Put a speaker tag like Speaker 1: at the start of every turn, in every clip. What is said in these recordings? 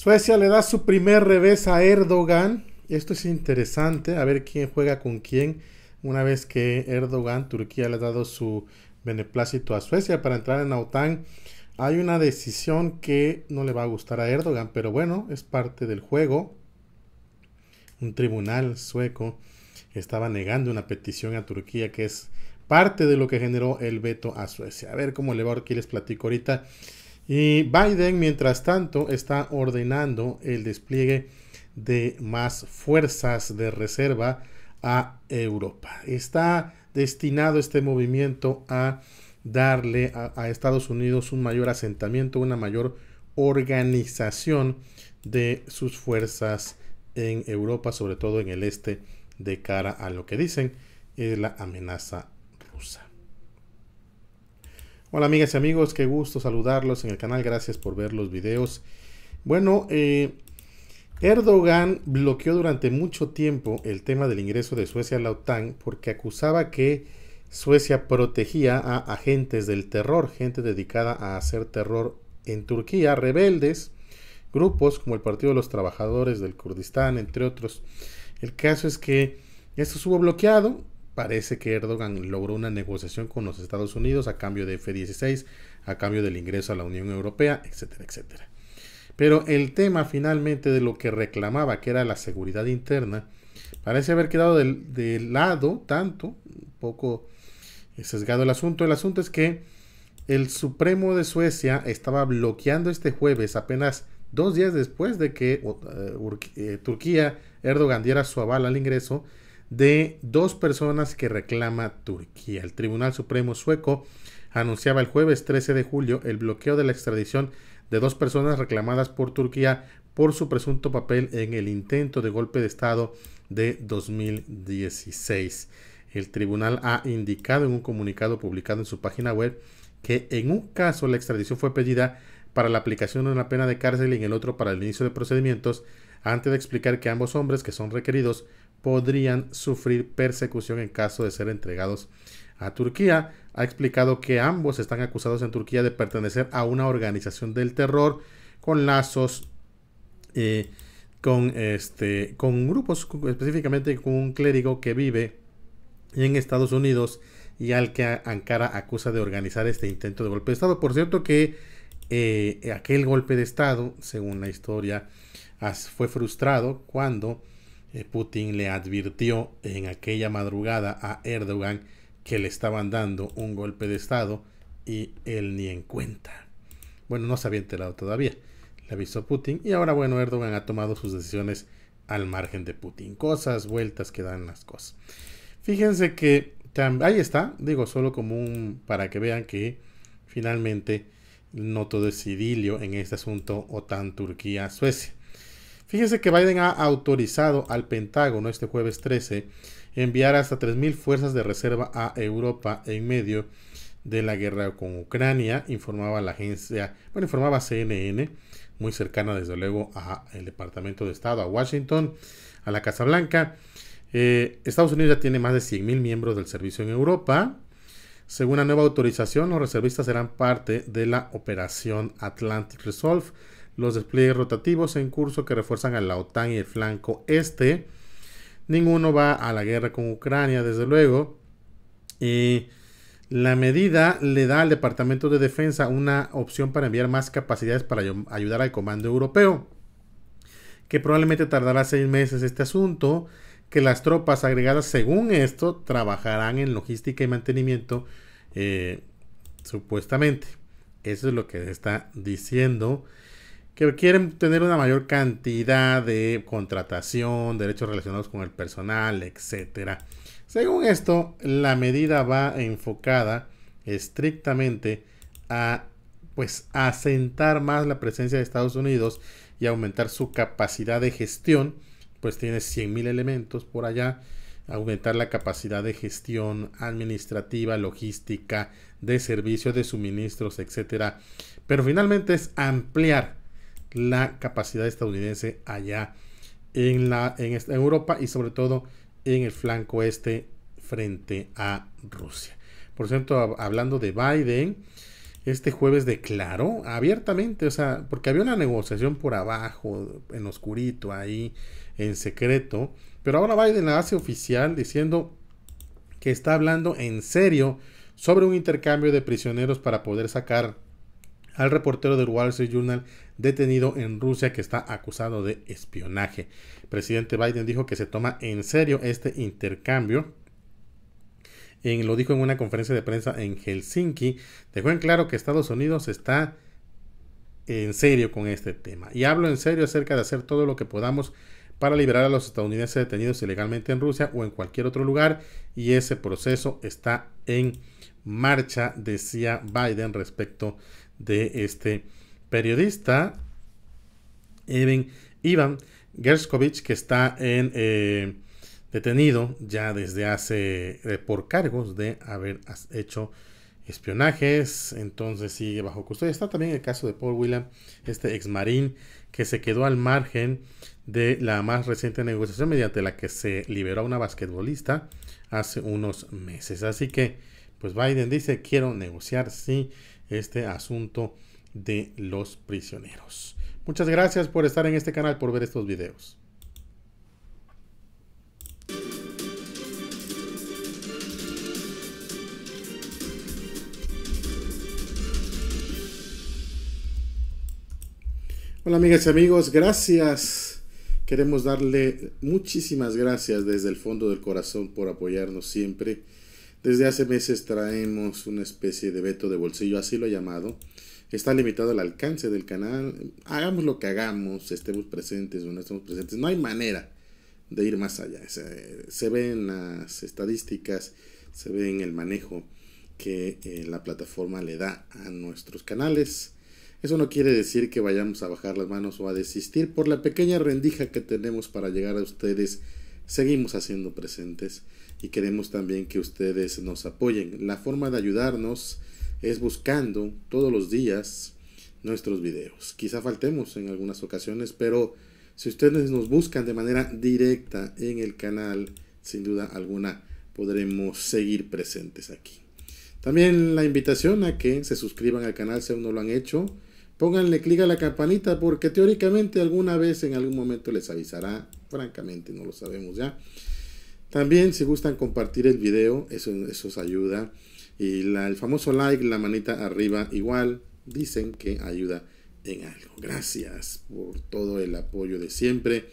Speaker 1: Suecia le da su primer revés a Erdogan. Esto es interesante, a ver quién juega con quién. Una vez que Erdogan, Turquía, le ha dado su beneplácito a Suecia para entrar en la OTAN, hay una decisión que no le va a gustar a Erdogan, pero bueno, es parte del juego. Un tribunal sueco estaba negando una petición a Turquía que es parte de lo que generó el veto a Suecia. A ver cómo le va, aquí les platico ahorita. Y Biden, mientras tanto, está ordenando el despliegue de más fuerzas de reserva a Europa. Está destinado este movimiento a darle a, Estados Unidos un mayor asentamiento, una mayor organización de sus fuerzas en Europa, sobre todo en el este, de cara a lo que dicen es eh, la amenaza rusa. Hola amigas y amigos, qué gusto saludarlos en el canal, gracias por ver los videos. Bueno, eh, Erdogan bloqueó durante mucho tiempo el tema del ingreso de Suecia a la OTAN porque acusaba que Suecia protegía a agentes del terror, gente dedicada a hacer terror en Turquía, rebeldes, grupos como el Partido de los Trabajadores del Kurdistán, entre otros. El caso es que esto estuvo bloqueado, parece que Erdogan logró una negociación con los Estados Unidos a cambio de F-16, a cambio del ingreso a la Unión Europea, etcétera, etcétera. Pero el tema finalmente de lo que reclamaba, que era la seguridad interna, parece haber quedado de, lado tanto, un poco sesgado el asunto. El asunto es que el Supremo de Suecia estaba bloqueando este jueves, apenas dos días después de que eh, eh, Turquía, Erdogan diera su aval al ingreso, de dos personas que reclama Turquía. El Tribunal Supremo sueco anunciaba el jueves 13 de julio el bloqueo de la extradición de dos personas reclamadas por Turquía por su presunto papel en el intento de golpe de Estado de 2016. El tribunal ha indicado en un comunicado publicado en su página web que en un caso la extradición fue pedida para la aplicación de una pena de cárcel y en el otro para el inicio de procedimientos, antes de explicar que ambos hombres que son requeridos podrían sufrir persecución en caso de ser entregados a Turquía. Ha explicado que ambos están acusados en Turquía de pertenecer a una organización del terror con lazos eh, con, este, con grupos, específicamente con un clérigo que vive en Estados Unidos y al que Ankara acusa de organizar este intento de golpe de Estado. Por cierto que eh, aquel golpe de Estado, según la historia, fue frustrado cuando eh, Putin le advirtió en aquella madrugada a Erdogan que le estaban dando un golpe de Estado y él ni en cuenta. Bueno, no se había enterado todavía, le avisó Putin y ahora bueno, Erdogan ha tomado sus decisiones al margen de Putin. Cosas, vueltas que dan las cosas. Fíjense que ahí está, digo solo como un para que vean que finalmente noto decidilio en este asunto OTAN, Turquía, Suecia. Fíjese que Biden ha autorizado al Pentágono este jueves 13 enviar hasta 3.000 fuerzas de reserva a Europa en medio de la guerra con Ucrania, informaba la agencia, bueno, informaba CNN, muy cercana desde luego al Departamento de Estado, a Washington, a la Casa Blanca. Eh, Estados Unidos ya tiene más de 100.000 miembros del servicio en Europa. Según la nueva autorización, los reservistas serán parte de la operación Atlantic Resolve, los despliegues rotativos en curso que refuerzan a la OTAN y el flanco este. Ninguno va a la guerra con Ucrania, desde luego. Y la medida le da al Departamento de Defensa una opción para enviar más capacidades para ayudar al Comando Europeo, que probablemente tardará seis meses este asunto, que las tropas agregadas según esto trabajarán en logística y mantenimiento eh, supuestamente. Eso es lo que está diciendo que quieren tener una mayor cantidad de contratación, derechos relacionados con el personal, etc. Según esto, la medida va enfocada estrictamente a pues asentar más la presencia de Estados Unidos y aumentar su capacidad de gestión, pues tiene 100.000 elementos por allá, aumentar la capacidad de gestión administrativa, logística, de servicio, de suministros, etcétera. Pero finalmente es ampliar la capacidad estadounidense allá en, la, en Europa y sobre todo en el flanco este frente a Rusia. Por cierto, hablando de Biden, este jueves declaró abiertamente, o sea, porque había una negociación por abajo, en oscurito, ahí, en secreto, pero ahora Biden la hace oficial diciendo que está hablando en serio sobre un intercambio de prisioneros para poder sacar al reportero del Wall Street Journal detenido en Rusia que está acusado de espionaje. presidente Biden dijo que se toma en serio este intercambio lo dijo en una conferencia de prensa en Helsinki, dejó en claro que Estados Unidos está en serio con este tema. Y hablo en serio acerca de hacer todo lo que podamos para liberar a los estadounidenses detenidos ilegalmente en Rusia o en cualquier otro lugar. Y ese proceso está en marcha, decía Biden respecto de este periodista, Evan Ivan Gershkovich, que está en, eh, detenido ya desde hace eh, por cargos de haber hecho espionajes, entonces sigue bajo custodia. Está también el caso de Paul Whelan, este ex marín que se quedó al margen de la más reciente negociación mediante la que se liberó a una basquetbolista hace unos meses. Así que, pues Biden dice, quiero negociar, sí, este asunto de los prisioneros. Muchas gracias por estar en este canal, por ver estos videos. Hola amigas y amigos, gracias. Queremos darle muchísimas gracias desde el fondo del corazón por apoyarnos siempre. Desde hace meses traemos una especie de veto de bolsillo, así lo he llamado. Está limitado el alcance del canal. Hagamos lo que hagamos, estemos presentes o no estemos presentes. No hay manera de ir más allá. Se, ven las estadísticas, se ven en el manejo que eh, la plataforma le da a nuestros canales. Eso no quiere decir que vayamos a bajar las manos o a desistir por la pequeña rendija que tenemos para llegar a ustedes seguimos haciendo presentes y queremos también que ustedes nos apoyen. La forma de ayudarnos es buscando todos los días nuestros videos. Quizá faltemos en algunas ocasiones, pero si ustedes nos buscan de manera directa en el canal, sin duda alguna podremos seguir presentes aquí. También la invitación a que se suscriban al canal si aún no lo han hecho. Pónganle clic a la campanita porque teóricamente alguna vez en algún momento les avisará Francamente no lo sabemos ya. También si gustan compartir el video, eso, eso os ayuda. Y el famoso like, la manita arriba, igual dicen que ayuda en algo. Gracias por todo el apoyo de siempre.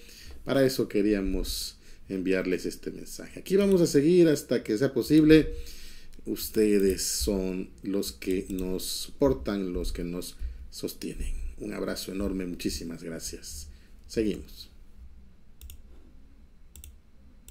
Speaker 1: Para eso queríamos enviarles este mensaje. Aquí vamos a seguir hasta que sea posible. Ustedes son los que nos soportan, los que nos sostienen. Un abrazo enorme, muchísimas gracias. Seguimos.